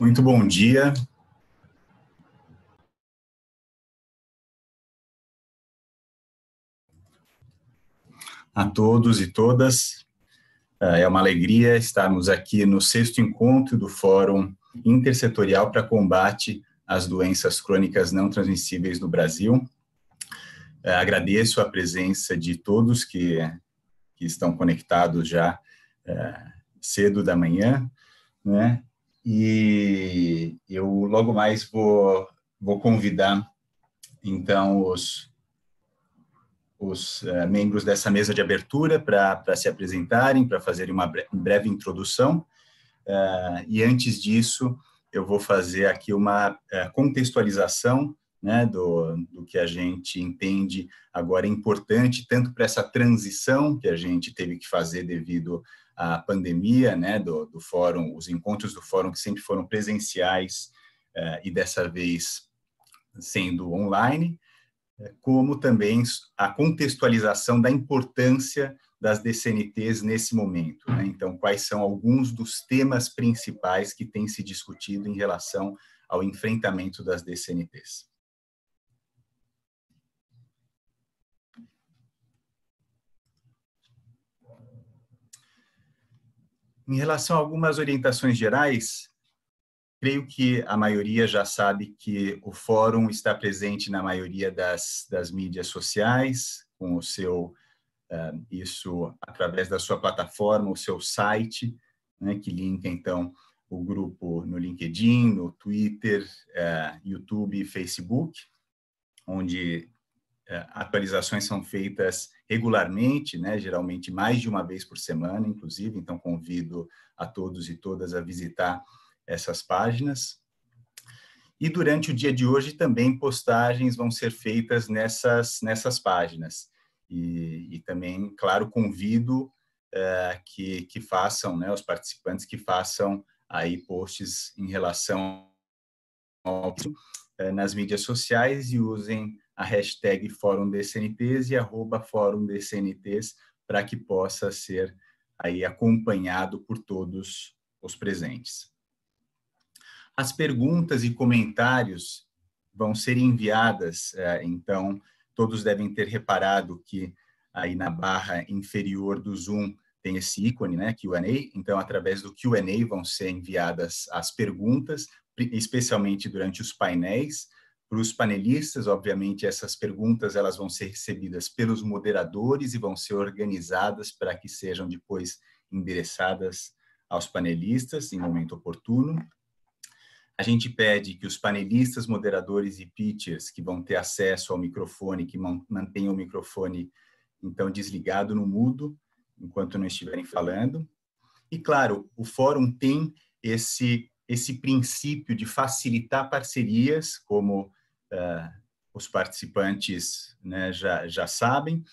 Muito bom dia. A todos e todas, é, é uma alegria estarmos aqui no sexto encontro do Fórum Intersetorial para Combate às Doenças Crônicas Não Transmissíveis no Brasil. É, agradeço a presença de todos que, que estão conectados já é, cedo da manhã, né? e eu logo mais vou, vou convidar, então, os, os uh, membros dessa mesa de abertura para se apresentarem, para fazerem uma breve, breve introdução. Uh, e antes disso, eu vou fazer aqui uma uh, contextualização né, do, do que a gente entende agora é importante, tanto para essa transição que a gente teve que fazer devido a pandemia, né, do, do fórum, os encontros do fórum que sempre foram presenciais uh, e dessa vez sendo online, eh, como também a contextualização da importância das DCNTs nesse momento. Né? Então, quais são alguns dos temas principais que têm se discutido em relação ao enfrentamento das DCNTs? Em relação a algumas orientações gerais, creio que a maioria já sabe que o fórum está presente na maioria das, das mídias sociais, com o seu uh, isso através da sua plataforma, o seu site, né, que linka então o grupo no LinkedIn, no Twitter, uh, YouTube e Facebook, onde é, atualizações são feitas regularmente, né, geralmente mais de uma vez por semana, inclusive, então convido a todos e todas a visitar essas páginas. E durante o dia de hoje também postagens vão ser feitas nessas, nessas páginas. E, e também, claro, convido uh, que, que façam, né, os participantes que façam aí posts em relação ao, uh, nas mídias sociais e usem a hashtag Fórum DCNTs e arroba Fórum DCNTs para que possa ser aí acompanhado por todos os presentes. As perguntas e comentários vão ser enviadas, é, então todos devem ter reparado que aí na barra inferior do Zoom tem esse ícone, né, Q&A, então através do Q&A vão ser enviadas as perguntas, especialmente durante os painéis, para os panelistas. Obviamente, essas perguntas elas vão ser recebidas pelos moderadores e vão ser organizadas para que sejam depois endereçadas aos panelistas em momento oportuno. A gente pede que os panelistas, moderadores e pitchers que vão ter acesso ao microfone, que mantenham o microfone então desligado no mudo enquanto não estiverem falando. E claro, o fórum tem esse esse princípio de facilitar parcerias, como eh, os participantes né, já, já sabem,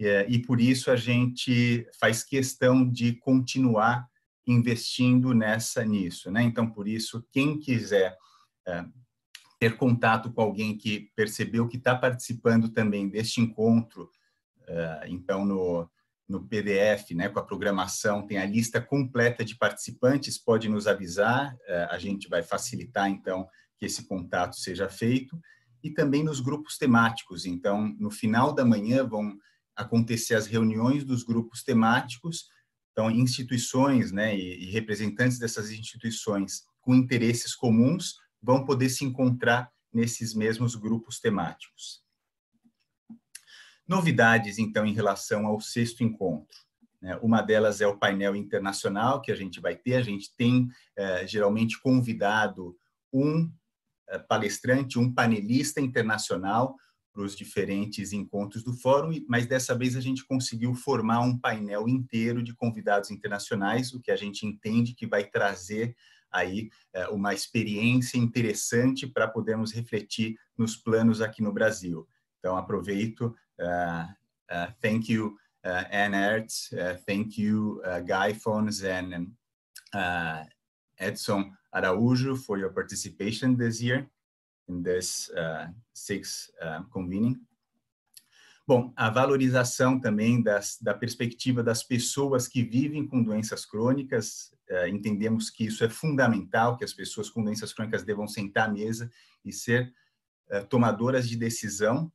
eh, e por isso a gente faz questão de continuar investindo nessa nisso, né? Então por isso quem quiser é, ter contato com alguém que percebeu que está participando também deste encontro, é, então no, no PDF, né? Com a programação tem a lista completa de participantes, pode nos avisar, é, a gente vai facilitar então que esse contato seja feito e também nos grupos temáticos. Então, no final da manhã vão acontecer as reuniões dos grupos temáticos, então instituições, né, e, e representantes dessas instituições com interesses comuns vão poder se encontrar nesses mesmos grupos temáticos. Novidades, então, em relação ao sexto encontro. Né? Uma delas é o painel internacional que a gente vai ter. A gente tem eh, geralmente convidado um eh, palestrante, um panelista internacional para os diferentes encontros do fórum, mas dessa vez a gente conseguiu formar um painel inteiro de convidados internacionais, o que a gente entende que vai trazer aí eh, uma experiência interessante para podermos refletir nos planos aqui no Brasil. Então aproveito, uh, uh, thank you uh, Ann Ertz, thank you Guy Fons and Edson Araújo for your participation this year in this uh, sixth uh, convening. Bom, a valorização também das, da perspectiva das pessoas que vivem com doenças crônicas, uh, entendemos que isso é fundamental, que as pessoas com doenças crônicas devam sentar à mesa e ser uh, tomadoras de decisão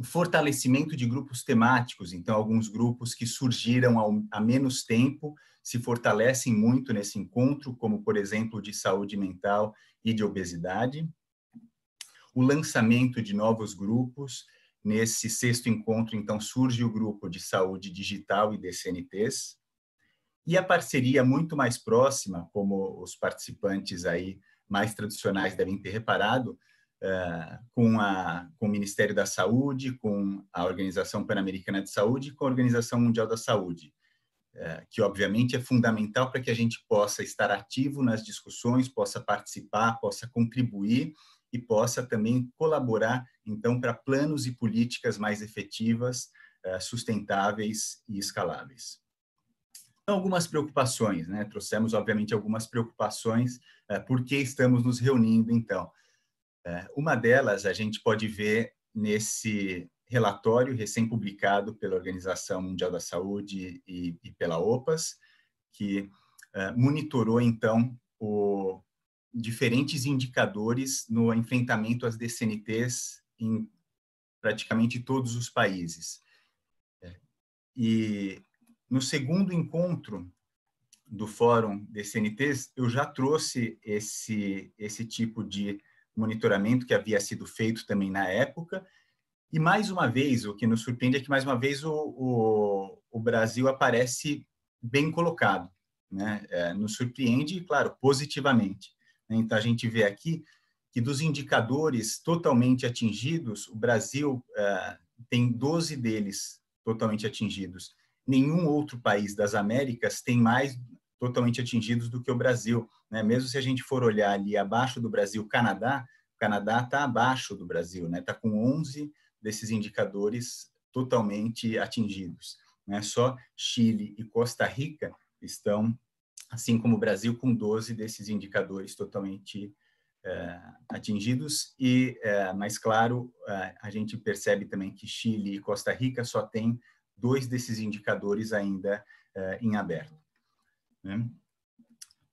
o fortalecimento de grupos temáticos. Então, alguns grupos que surgiram há menos tempo se fortalecem muito nesse encontro, como, por exemplo, de saúde mental e de obesidade. O lançamento de novos grupos. Nesse sexto encontro, então, surge o grupo de saúde digital e DCNTs. E a parceria muito mais próxima, como os participantes aí mais tradicionais devem ter reparado, eh, com, a, com o Ministério da Saúde, com a Organização Pan-Americana de Saúde, e com a Organização Mundial da Saúde, eh, que obviamente é fundamental para que a gente possa estar ativo nas discussões, possa participar, possa contribuir e possa também colaborar, então, para planos e políticas mais efetivas, eh, sustentáveis e escaláveis. Então, algumas preocupações, né? Trouxemos, obviamente, algumas preocupações, porque estamos nos reunindo, então. É, uma delas a gente pode ver nesse relatório recém-publicado pela Organização Mundial da Saúde e, e pela OPAS, que é, monitorou, então, o, diferentes indicadores no enfrentamento às DCNTs em praticamente todos os países. É, e no segundo encontro do Fórum DCNTs, eu já trouxe esse, esse tipo de monitoramento que havia sido feito também na época. E mais uma vez, o que nos surpreende é que mais uma vez o, o, o Brasil aparece bem colocado, né? É, nos surpreende, claro, positivamente. Né? Então a gente vê aqui que dos indicadores totalmente atingidos, o Brasil é, tem 12 deles totalmente atingidos. Nenhum outro país das Américas tem mais totalmente atingidos do que o Brasil. Né? Mesmo se a gente for olhar ali abaixo do Brasil, Canadá, o Canadá está abaixo do Brasil, está né? Tá com 11 desses indicadores totalmente atingidos. Né? Só Chile e Costa Rica estão, assim como o Brasil, com 12 desses indicadores totalmente é, atingidos. E, é, mais claro, eh, a gente percebe também que Chile e Costa Rica só têm dois desses indicadores ainda é, em aberto. Né?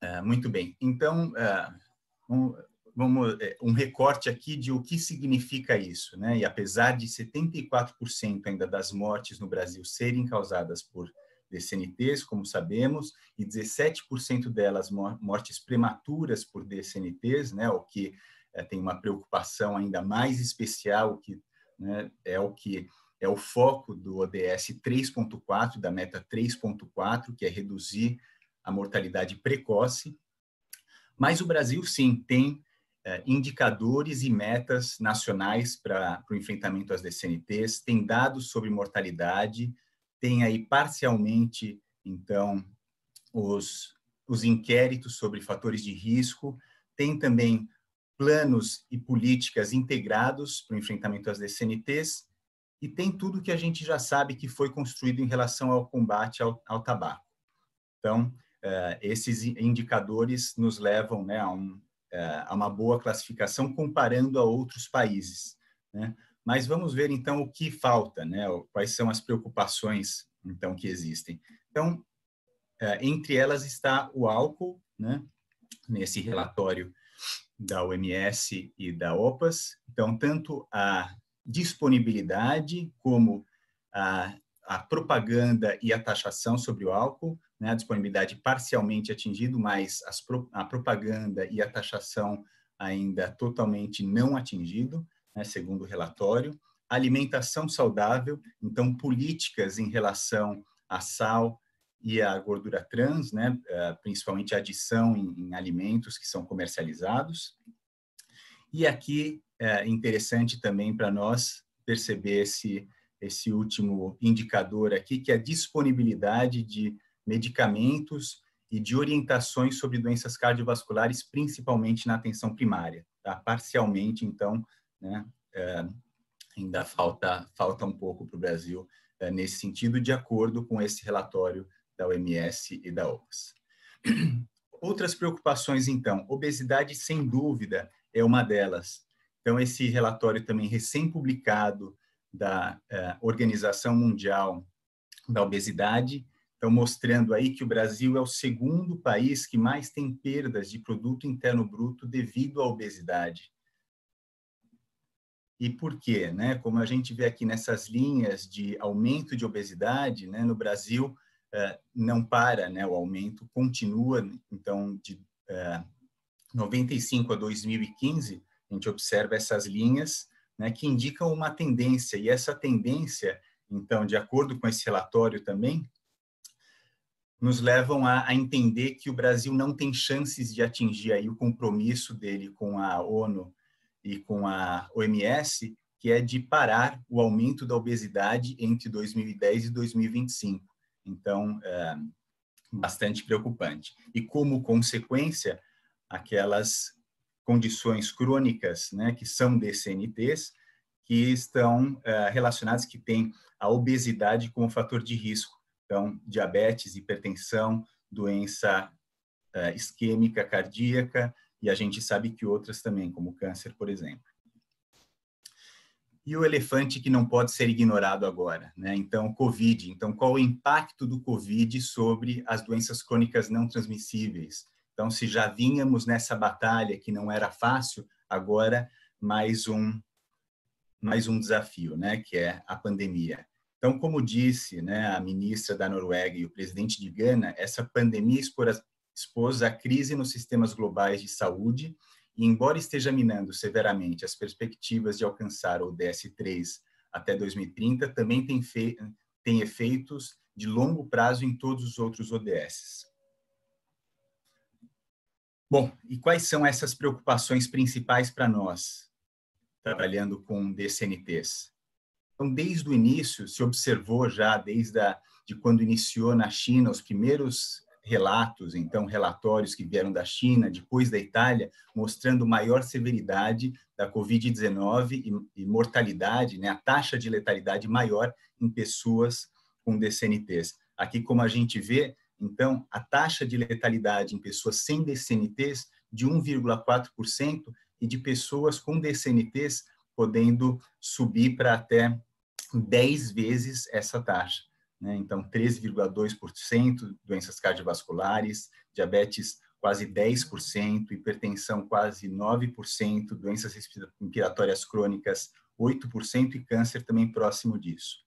Ah, muito bem. Então, um, ah, vamos, eh, um recorte aqui de o que significa isso. Né? E apesar de 74% ainda das mortes no Brasil serem causadas por DCNTs, como sabemos, e 17% delas mortes prematuras por DCNTs, né, o que eh, tem uma preocupação ainda mais especial, que né, é o que é o foco do ODS 3.4, da meta 3.4, que é reduzir a mortalidade precoce, mas o Brasil sim tem eh, indicadores e metas nacionais para o enfrentamento às DCNTs, tem dados sobre mortalidade, tem aí parcialmente, então, os, os inquéritos sobre fatores de risco, tem também planos e políticas integrados para o enfrentamento às DCNTs e tem tudo que a gente já sabe que foi construído em relação ao combate ao, ao tabaco. Então, eh, esses indicadores nos levam né, a, um, eh, a, uma boa classificação comparando a outros países. Né? Mas vamos ver então o que falta, né? quais são as preocupações então que existem. Então, eh, entre elas está o álcool, né? nesse relatório da OMS e da OPAS. Então, tanto a disponibilidade como a, a propaganda e a taxação sobre o álcool né, a disponibilidade parcialmente atingido, mas as, a propaganda e a taxação ainda totalmente não atingido, né, segundo o relatório. Alimentação saudável, então políticas em relação à sal e à gordura trans, né, eh, principalmente a adição em, em alimentos que são comercializados. E aqui é interessante também para nós perceber esse, esse último indicador aqui, que é a disponibilidade de medicamentos e de orientações sobre doenças cardiovasculares, principalmente na atenção primária. Tá? Parcialmente, então, né, é, ainda falta, falta um pouco para o Brasil é, nesse sentido, de acordo com esse relatório da OMS e da OMS. Outras preocupações, então, obesidade, sem dúvida, é uma delas. Então, esse relatório também recém-publicado da é, Organização Mundial da Obesidade então, mostrando aí que o Brasil é o segundo país que mais tem perdas de produto interno bruto devido à obesidade. E por quê? Né? Como a gente vê aqui nessas linhas de aumento de obesidade, né, no Brasil uh, não para, né, o aumento continua. Então, de uh, eh, 95 a 2015, a gente observa essas linhas né, que indicam uma tendência, e essa tendência, então, de acordo com esse relatório também, nos levam a, a, entender que o Brasil não tem chances de atingir aí o compromisso dele com a ONU e com a OMS, que é de parar o aumento da obesidade entre 2010 e 2025. Então, é bastante preocupante. E como consequência, aquelas condições crônicas, né, que são DCNTs, que estão é, relacionadas, que têm a obesidade como fator de risco então, diabetes, hipertensão, doença uh, isquêmica cardíaca e a gente sabe que outras também, como câncer, por exemplo. E o elefante que não pode ser ignorado agora, né? Então, COVID. Então, qual o impacto do COVID sobre as doenças crônicas não transmissíveis? Então, se já vínhamos nessa batalha que não era fácil, agora mais um mais um desafio, né? Que é a pandemia. Então, como disse né, a ministra da Noruega e o presidente de Gana, essa pandemia expôs a crise nos sistemas globais de saúde e, embora esteja minando severamente as perspectivas de alcançar o DS3 até 2030, também tem, tem efeitos de longo prazo em todos os outros ODSs. Bom, e quais são essas preocupações principais para nós, trabalhando com DCNTs? Então, desde o início, se observou já, desde a, de quando iniciou na China, os primeiros relatos, então relatórios que vieram da China, depois da Itália, mostrando maior severidade da Covid-19 e, e, mortalidade, né, a taxa de letalidade maior em pessoas com DCNTs. Aqui, como a gente vê, então, a taxa de letalidade em pessoas sem DCNTs de 1,4% e de pessoas com DCNTs podendo subir para até 10 vezes essa taxa. Né? Então, 13,2% doenças cardiovasculares, diabetes quase 10%, hipertensão quase 9%, doenças respiratórias crônicas 8% e câncer também próximo disso.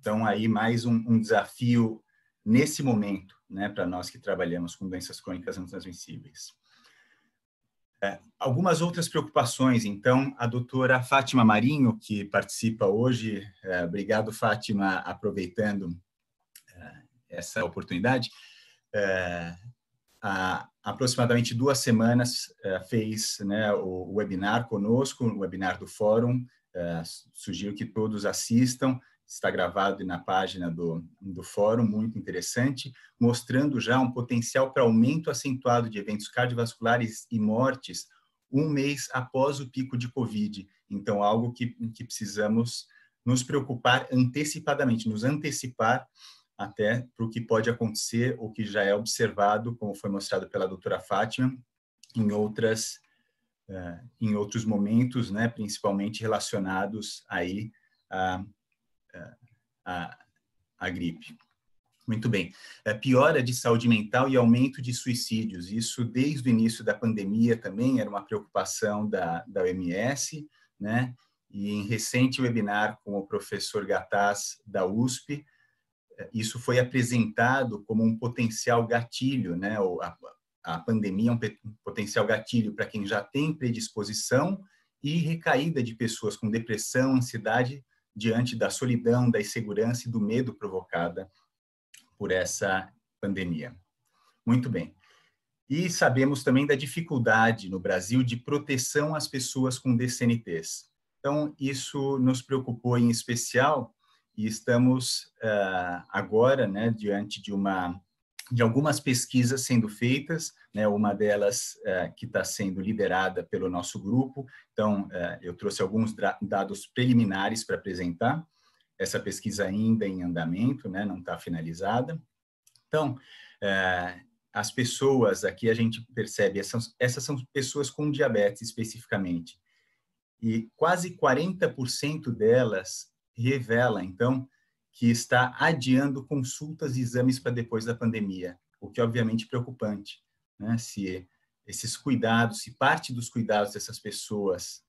Então, aí mais um, um desafio nesse momento, né, para nós que trabalhamos com doenças crônicas não transmissíveis. É, algumas outras preocupações, então, a doutora Fátima Marinho, que participa hoje, é, obrigado, Fátima, aproveitando é, essa oportunidade, é, há aproximadamente duas semanas é, fez né, o, o webinar conosco, o webinar do Fórum, sugiro que todos assistam, está gravado na página do, do fórum, muito interessante, mostrando já um potencial para aumento acentuado de eventos cardiovasculares e mortes um mês após o pico de Covid. Então, algo que, que precisamos nos preocupar antecipadamente, nos antecipar até para o que pode acontecer, o que já é observado, como foi mostrado pela doutora Fátima, em outras eh, em outros momentos, né, principalmente relacionados aí a é, a, a gripe. Muito bem. A é, piora de saúde mental e aumento de suicídios. Isso, desde o início da pandemia, também era uma preocupação da, da OMS, né? E em recente webinar com o professor Gataz, da USP, é, isso foi apresentado como um potencial gatilho, né? a, a pandemia é um potencial gatilho para quem já tem predisposição e recaída de pessoas com depressão, ansiedade, diante da solidão, da insegurança e do medo provocada por essa pandemia. Muito bem. E sabemos também da dificuldade no Brasil de proteção às pessoas com DCNTs. Então, isso nos preocupou em especial e estamos uh, agora né, diante de uma de algumas pesquisas sendo feitas, né, uma delas uh, que está sendo liderada pelo nosso grupo. Então, uh, eu trouxe alguns dados preliminares para apresentar. Essa pesquisa ainda em andamento, né, não está finalizada. Então, uh, as pessoas aqui a gente percebe, essas, essas são pessoas com diabetes especificamente. E quase 40% delas revela, então, que está adiando consultas e exames para depois da pandemia, o que é obviamente preocupante, né? Se esses cuidados, se parte dos cuidados dessas pessoas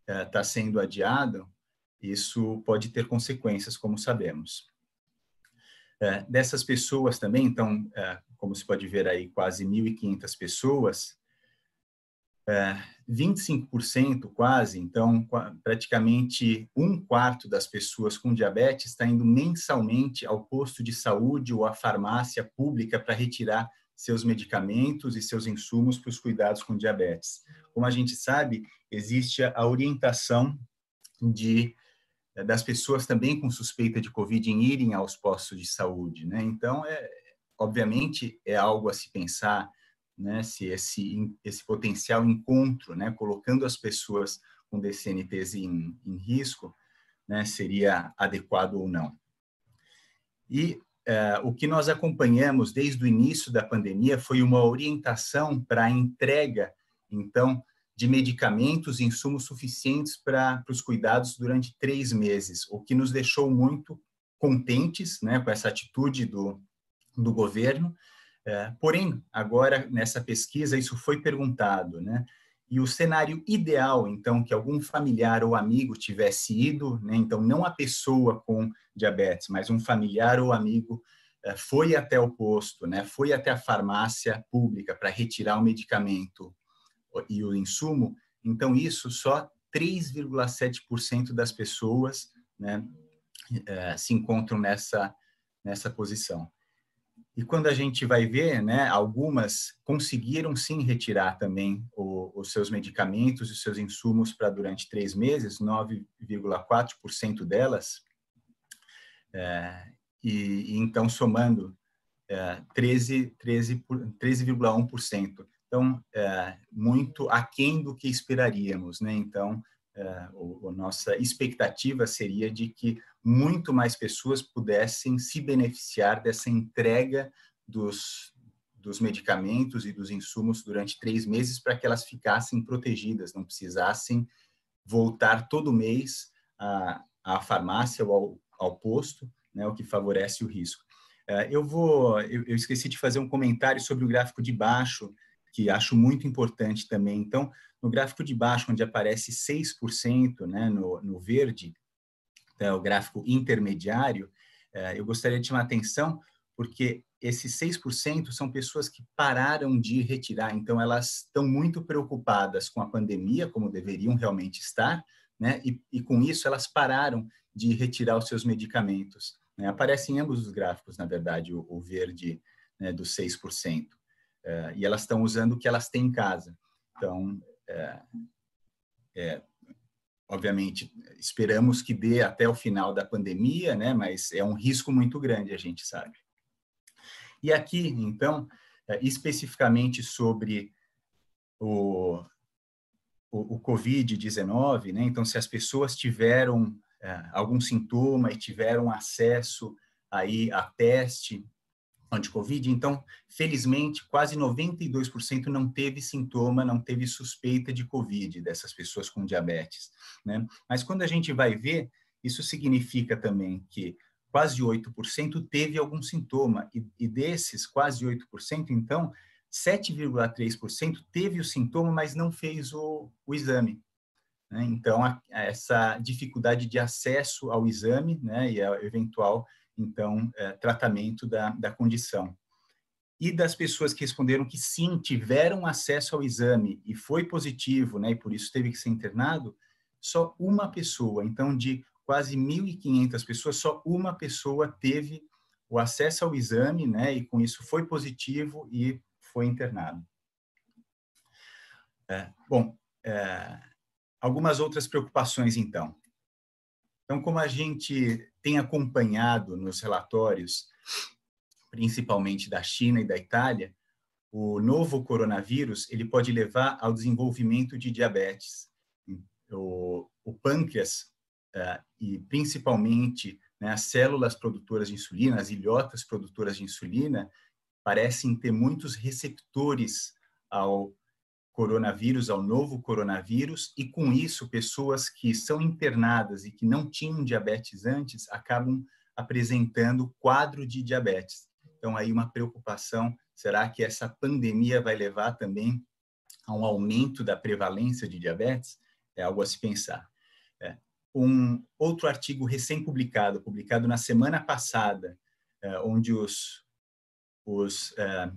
está eh, uh, sendo adiado, isso pode ter consequências, como sabemos. Uh, dessas pessoas também, então, uh, como se pode ver aí, quase 1.500 pessoas, é, 25% quase, então praticamente um quarto das pessoas com diabetes está indo mensalmente ao posto de saúde ou à farmácia pública para retirar seus medicamentos e seus insumos para os cuidados com diabetes. Como a gente sabe, existe a orientação de é, das pessoas também com suspeita de Covid em irem aos postos de saúde, né? Então, é, obviamente, é algo a se pensar né, se esse, esse potencial encontro, né, colocando as pessoas com DCNPs em, em risco, né, seria adequado ou não. E uh, o que nós acompanhamos desde o início da pandemia foi uma orientação para a entrega, então, de medicamentos e insumos suficientes para os cuidados durante três meses, o que nos deixou muito contentes né, com essa atitude do, do governo é, porém, agora nessa pesquisa isso foi perguntado, né? E o cenário ideal, então, que algum familiar ou amigo tivesse ido, né? então não a pessoa com diabetes, mas um familiar ou amigo é, foi até o posto, né? Foi até a farmácia pública para retirar o medicamento e o insumo. Então isso só 3,7% das pessoas, né? É, se encontram nessa nessa posição. E quando a gente vai ver, né, algumas conseguiram sim retirar também o, os seus medicamentos e os seus insumos para durante três meses, 9,4% delas. É, e, e, então, somando é, 13,1%. 13, 13 então, é, muito aquém do que esperaríamos. Né? Então, a é, nossa expectativa seria de que muito mais pessoas pudessem se beneficiar dessa entrega dos, dos medicamentos e dos insumos durante três meses para que elas ficassem protegidas, não precisassem voltar todo mês à, à farmácia ou ao, ao posto, né, o que favorece o risco. É, eu vou, eu, eu esqueci de fazer um comentário sobre o gráfico de baixo que acho muito importante também. Então, no gráfico de baixo, onde aparece 6% né, no, no verde, é o gráfico intermediário, é, eu gostaria de chamar atenção, porque esses 6% são pessoas que pararam de retirar, então elas estão muito preocupadas com a pandemia, como deveriam realmente estar, né? e, e com isso elas pararam de retirar os seus medicamentos. Né? Aparece em ambos os gráficos, na verdade, o, o verde né, dos 6% é, e elas estão usando o que elas têm em casa. Então, é, é, obviamente, esperamos que dê até o final da pandemia, né? Mas é um risco muito grande, a gente sabe. E aqui, então, é, especificamente sobre o, o, o Covid-19, né? Então, se as pessoas tiveram é, algum sintoma e tiveram acesso aí a teste anti-Covid. Então, felizmente, quase 92% não teve sintoma, não teve suspeita de Covid dessas pessoas com diabetes. Né? Mas quando a gente vai ver, isso significa também que quase 8% teve algum sintoma, e, e desses quase 8%, então, 7,3% teve o sintoma, mas não fez o, o exame. Né? Então, a, essa dificuldade de acesso ao exame né, e ao eventual então, é, tratamento da, da condição. E das pessoas que responderam que sim, tiveram acesso ao exame e foi positivo, né, e por isso teve que ser internado, só uma pessoa, então de quase 1.500 pessoas, só uma pessoa teve o acesso ao exame, né, e com isso foi positivo e foi internado. É, bom, é, Algumas outras preocupações, então. Então, como a gente tem acompanhado nos relatórios, principalmente da China e da Itália, o novo coronavírus ele pode levar ao desenvolvimento de diabetes. O, o pâncreas uh, e principalmente né, as células produtoras de insulina, as ilhotas produtoras de insulina, parecem ter muitos receptores ao coronavírus ao novo coronavírus, e com isso, pessoas que são internadas e que não tinham diabetes antes acabam apresentando quadro de diabetes. Então, aí uma preocupação: será que essa pandemia vai levar também a um aumento da prevalência de diabetes? É algo a se pensar. É. Um outro artigo recém-publicado, publicado na semana passada, é, onde os, os é,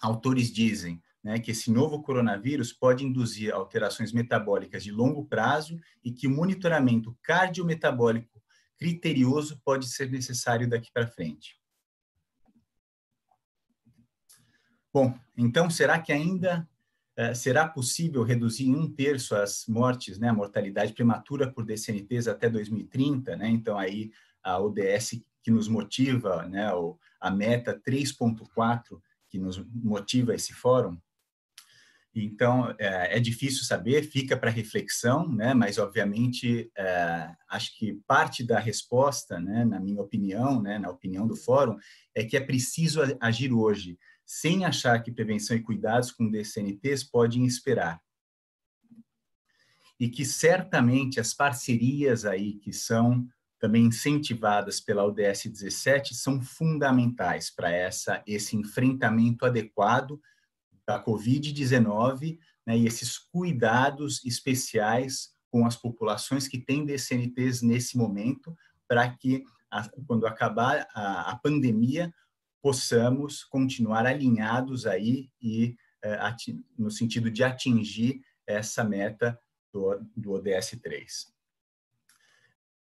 autores dizem né, que esse novo coronavírus pode induzir alterações metabólicas de longo prazo e que o monitoramento cardiometabólico criterioso pode ser necessário daqui para frente. Bom, então será que ainda eh, será possível reduzir em um terço as mortes, né, a mortalidade prematura por DCNTs até 2030, né? Então aí a ODS que nos motiva, né, a meta 3.4 que nos motiva esse fórum, então, é, é difícil saber, fica para reflexão, né? mas, obviamente, é, acho que parte da resposta, né, na minha opinião, né, na opinião do fórum, é que é preciso agir hoje, sem achar que prevenção e cuidados com DCNTs podem esperar e que certamente as parcerias aí que são também incentivadas pela UDS 17 são fundamentais para essa esse enfrentamento adequado da Covid-19 né, e esses cuidados especiais com as populações que têm DCNTs nesse momento, para que, a, quando acabar a, a, pandemia, possamos continuar alinhados aí e é, no sentido de atingir essa meta do, do ODS 3.